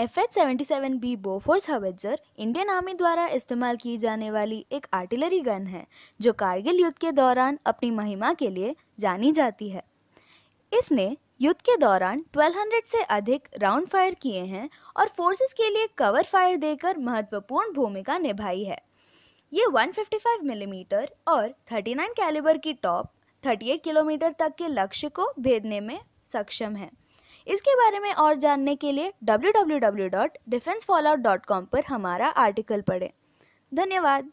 F H seventy seven B Bofors howitzer Indian army द्वारा इस्तेमाल की जाने वाली एक आर्टिलरी गन है जो कारगिल युद्ध के दौरान अपनी महिमा के लिए जानी जाती है इसने युद्ध के दौरान 1200 से अधिक राउंड फायर किए हैं और फोर्सेस के लिए कवर फायर देकर महत्वपूर्ण भूमिका निभाई है ये 155 मिलीमीटर mm और 39 कैलिबर की टॉप 38 किलोमीटर तक के लक्ष्य को भेदने में सक्षम है इसके बारे में और जानने के लिए डब्ल्यू पर हमारा आर्टिकल पढ़ें धन्यवाद